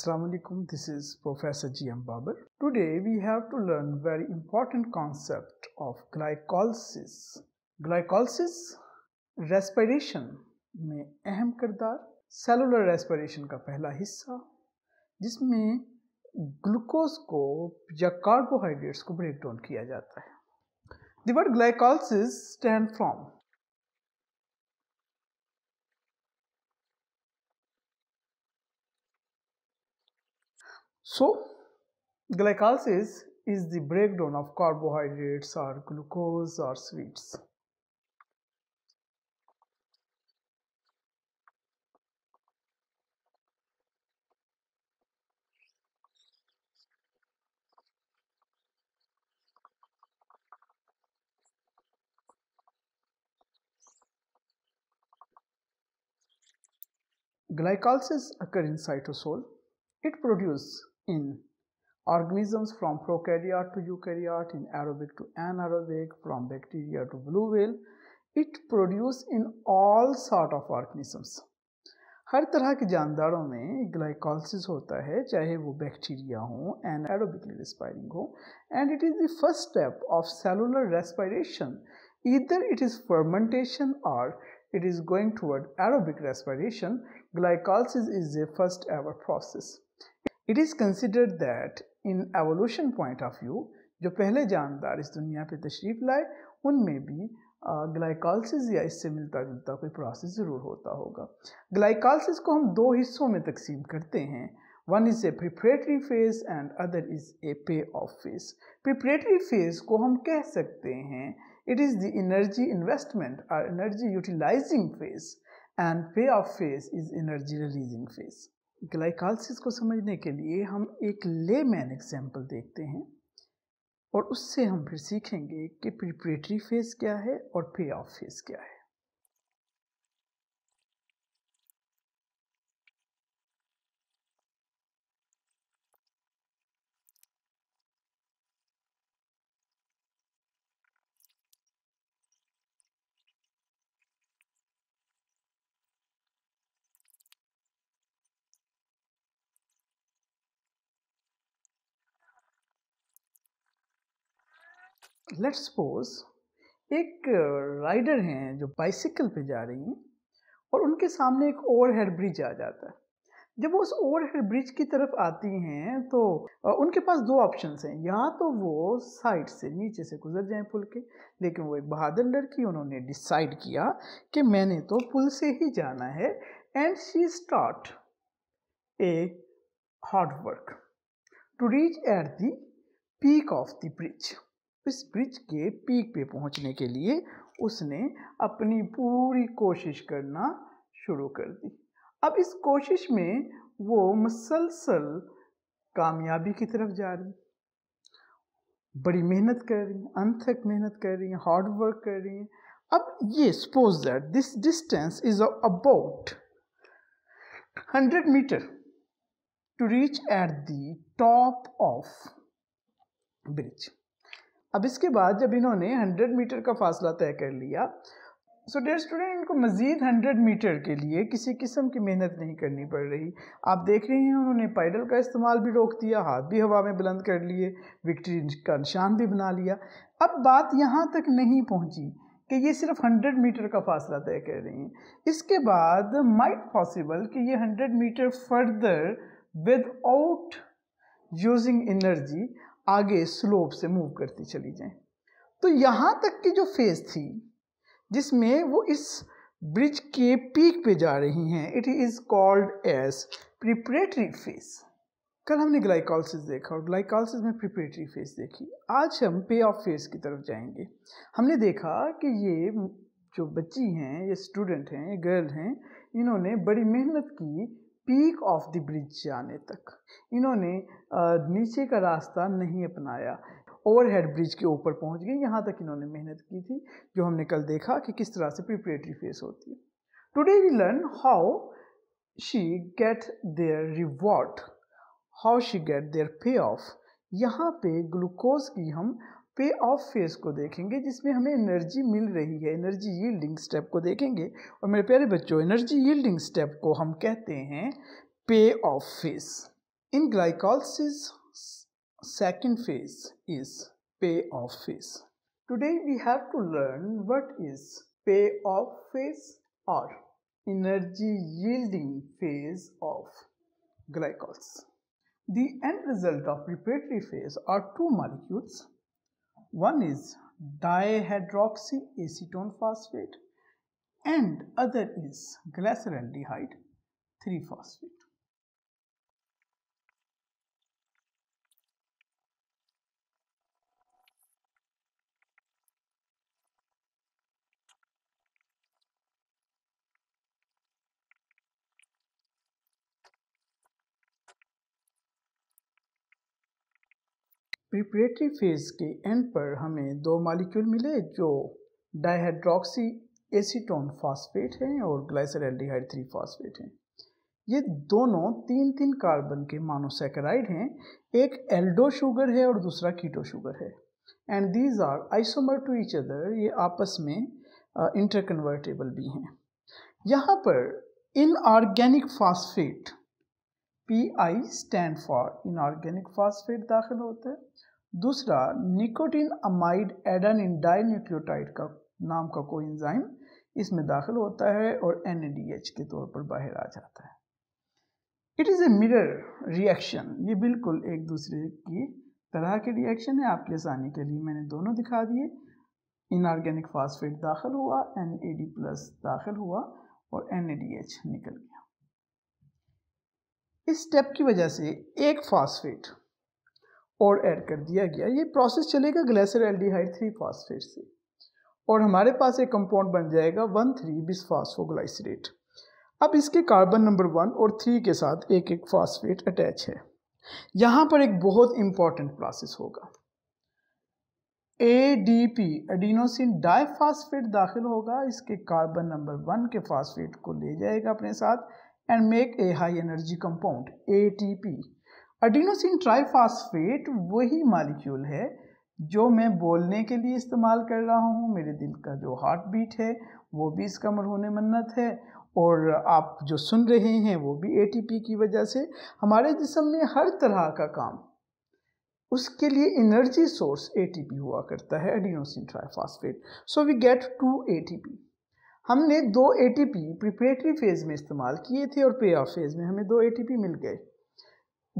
Assalamu alaikum this is Professor GM Babar today we have to learn very important concept of glycolysis glycolysis respiration mein aham kirdar cellular respiration ka pehla hissa jisme glucose ko ya carbohydrates ko break down किया जाता है the word glycolysis stand from So, glycolysis is the breakdown of carbohydrates or glucose or sweets. Glycolysis occurs in cytosol. It produces in organisms from prokaryote to eukaryote, in aerobic to anaerobic, from bacteria to blue whale. It produces in all sort of organisms. हर तरह के जानदारों में ग्लाइकोलिस होता है चाहे वो bacteria हो and aerobically respiring हो and it is the first step of cellular either it is fermentation or it is going toward aerobic respiration glycolysis is the first ever process it is considered that in evolution point of view जो पहले जानदार इस दुनिया पे तशरीफ लाए उनमें भी ग्लाइकॉलसिस या इससे मिलता जुलता कोई प्रोसेस ज़रूर होता होगा ग्लाइकॉलसिस को हम दो हिस्सों में तकसीम करते हैं one is a preparatory phase and other is a pay off phase preparatory phase को हम कह सकते हैं it is the energy investment और energy utilising phase and pay off phase is energy releasing phase glycolysis को समझने के लिए हम एक लेमैन एग्जाम्पल देखते हैं और उससे हम फिर सीखेंगे कि प्रिपरेटरी फेज़ क्या है और पे ऑफ फेज़ क्या है लेट्स सपोज एक राइडर हैं जो बाइसिकल पे जा रही हैं और उनके सामने एक ओवरहेड ब्रिज आ जाता है जब वो उस ओवरहेड ब्रिज की तरफ आती हैं तो उनके पास दो ऑप्शन हैं या तो वो साइड से नीचे से गुजर जाएं पुल के लेकिन वो एक बहादुर लड़की उन्होंने डिसाइड किया कि मैंने तो पुल से ही जाना है and she start a hard work to reach at the peak of the bridge इस ब्रिज के पीक पे पहुंचने के लिए उसने अपनी पूरी कोशिश करना शुरू कर दी अब इस कोशिश में वो मुसलसल कामयाबी की तरफ जा रही बड़ी मेहनत कर रही हैं अनथक मेहनत कर रही हैं हार्ड वर्क कर रही हैं अब ये suppose that this distance is about hundred metre to reach at the top of bridge अब इसके बाद जब इन्होंने 100 मीटर का फासला तय कर लिया सो डेयर स्टूडेंट इनको मज़ीद 100 मीटर के लिए किसी किस्म की मेहनत नहीं करनी पड़ रही आप देख रहे हैं उन्होंने पैडल का इस्तेमाल भी रोक दिया हाथ भी हवा में बुलंद कर लिए विक्ट्री का निशान भी बना लिया अब बात यहाँ तक नहीं पहुँची कि ये सिर्फ 100 मीटर का फासला तय कर रही हैं इसके बाद माइट पॉसिबल कि ये 100 metre further out using energy आगे स्लोप से मूव करती चली जाए तो यहाँ तक की जो फेज थी जिसमें वो इस ब्रिज के पीक पे जा रही हैं it is called as preparatory phase कल हमने ग्लाइकोलिस देखा और ग्लाइकोलिस में प्रिपरेटरी फेज देखी आज हम पे ऑफ फेज की तरफ जाएंगे हमने देखा कि ये जो बच्ची हैं ये स्टूडेंट हैं ये गर्ल हैं इन्होंने बड़ी मेहनत की पीक ऑफ द ब्रिज जाने तक इन्होंने नीचे का रास्ता नहीं अपनाया ओवरहेड ब्रिज के ऊपर पहुंच गए यहाँ तक इन्होंने मेहनत की थी जो हमने कल देखा कि किस तरह से प्रिपरेटरी फेस होती है today we learn how she get their reward how she get their pay off यहाँ पे ग्लूकोज की हम पे ऑफ फेस को देखेंगे जिसमें हमें एनर्जी मिल रही है एनर्जी यील्डिंग स्टेप को देखेंगे और मेरे प्यारे बच्चों एनर्जी यील्डिंग स्टेप को हम कहते हैं pay off phase in glycolysis second phase is pay off phase today we have to learn what is pay off phase और energy yielding phase of glycolysis The end result of preparatory phase are two molecules One is dihydroxyacetone phosphate and other is glyceraldehyde 3 phosphate. Preparatory phase के end पर हमें दो molecule मिले जो dihydroxy acetone phosphate हैं और glyceraldehyde three phosphate हैं ये दोनों तीन तीन कार्बन के मानोसेकेराइड हैं एक एल्डो शुगर है और दूसरा कीटो शुगर है and these are isomer to each other ये आपस में इंटरकन्वर्टेबल uh, भी हैं यहाँ पर inorganic phosphate P I stand for inorganic phosphate दाखिल होता है दूसरा nicotinamide adenine nucleotide का नाम का कोई इंजाइम इसमें दाखिल होता है और एन के तौर पर बाहर आ जाता है it is a mirror reaction ये बिल्कुल एक दूसरे की तरह के रिएक्शन है आपकी आसानी के लिए मैंने दोनों दिखा दिए इनऑर्गेनिक फास्फेट दाखिल हुआ एन ए डी प्लस दाखिल हुआ और एन ए डी एच निकल गया इस स्टेप की वजह से एक फास्फेट और ऐड कर दिया गया ये प्रोसेस चलेगा ग्लेसर एल्डिहाइड थ्री फास्फेट से और हमारे पास एक कंपाउंड बन जाएगा वन थ्री बिस बिस्फास्फोग्लाइसरेट अब इसके कार्बन नंबर वन और थ्री के साथ एक एक फास्फेट अटैच है यहाँ पर एक बहुत इम्पॉर्टेंट प्रोसेस होगा A D P adenosine diphosphate दाखिल होगा इसके कार्बन नंबर वन के फास्फेट को ले जाएगा अपने साथ and make a high energy compound ATP. Adenosine triphosphate वही मालिक्यूल है जो मैं बोलने के लिए इस्तेमाल कर रहा हूँ मेरे दिल का जो हार्ट बीट है वो भी इसका मरहून मन्नत है और आप जो सुन रहे हैं वो भी एटीपी की वजह से हमारे जिसम में हर तरह का काम उसके लिए एनर्जी सोर्स एटीपी हुआ करता है adenosine triphosphate so we get two ATP हमने दो A T P preparatory phase में इस्तेमाल किए थे और पे ऑफ फेज़ में हमें दो ए टी पी मिल गए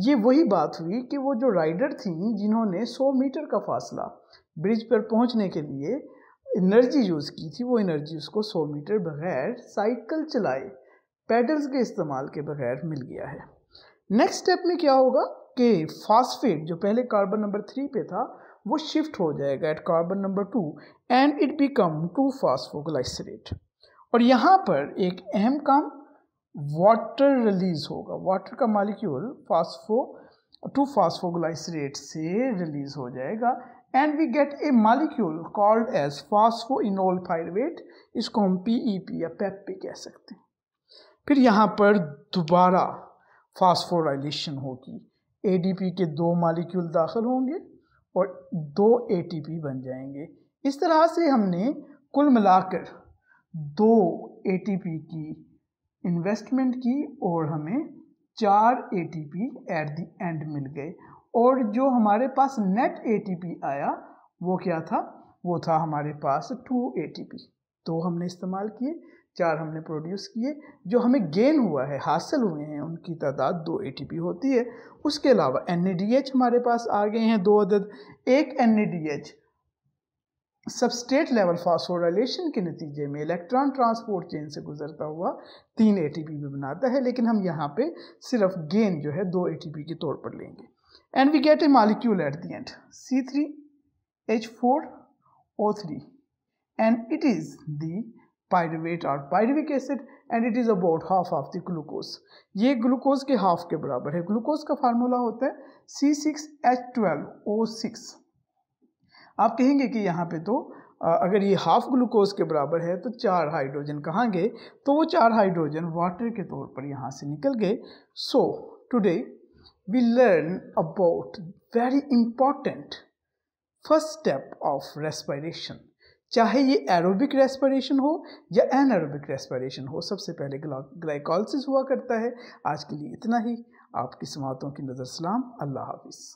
ये वही बात हुई कि वो जो राइडर थी जिन्होंने 100 मीटर का फासला ब्रिज पर पहुंचने के लिए एनर्जी यूज़ की थी वो एनर्जी उसको 100 मीटर बगैर साइकिल चलाए पैडल्स के इस्तेमाल के बगैर मिल गया है नेक्स्ट स्टेप में क्या होगा कि फास्फेट जो पहले कार्बन नंबर थ्री पे था वो शिफ्ट हो जाएगा at carbon number two and it become two phosphoglycerate और यहाँ पर एक अहम काम वाटर रिलीज होगा वाटर का मालिक्यूल फास्फो टू फास्फोग्लाइसरेट से रिलीज हो जाएगा and we get a molecule called as enol pyruvate इसको हम पी ई पी या पेप e कह सकते हैं फिर यहाँ पर दोबारा फास्फोराइलेशन होगी एडीपी के दो मालिक्यूल दाखिल होंगे और दो एटीपी बन जाएंगे इस तरह से हमने कुल मिलाकर दो एटीपी की इन्वेस्टमेंट की और हमें चार एटीपी एट द एंड मिल गए और जो हमारे पास नेट एटीपी आया वो क्या था वो था हमारे पास टू एटीपी दो हमने इस्तेमाल किए चार हमने प्रोड्यूस किए जो हमें गेन हुआ है हासिल हुए हैं उनकी तादाद दो पी होती है उसके अलावा एन हमारे पास आ गए हैं दो अदद एक एन सबस्टेट लेवल फॉस्फोराइलेशन के नतीजे में इलेक्ट्रॉन ट्रांसपोर्ट चेन से गुजरता हुआ तीन ए पी भी बनाता है लेकिन हम यहाँ पे सिर्फ गेन जो है दो ए पी के तौर पर लेंगे and we get a molecule at the end C three H four O three and it is the pyruvate और pyruvic acid and it is about half of the glucose ये glucose के half के बराबर है glucose का formula होता है C six H twelve O six आप कहेंगे कि यहाँ पे तो अगर ये हाफ ग्लूकोज के बराबर है तो चार हाइड्रोजन कहाँगे तो वो चार हाइड्रोजन वाटर के तौर पर यहाँ से निकल गए so today we learn about very important first step of respiration चाहे ये एरोबिक रेस्पिरेशन हो या एनारोबिक रेस्पिरेशन हो सबसे पहले ग्लाइकोलिस हुआ करता है आज के लिए इतना ही आपकी समातों की नज़र सलाम अल्लाह हाफिज़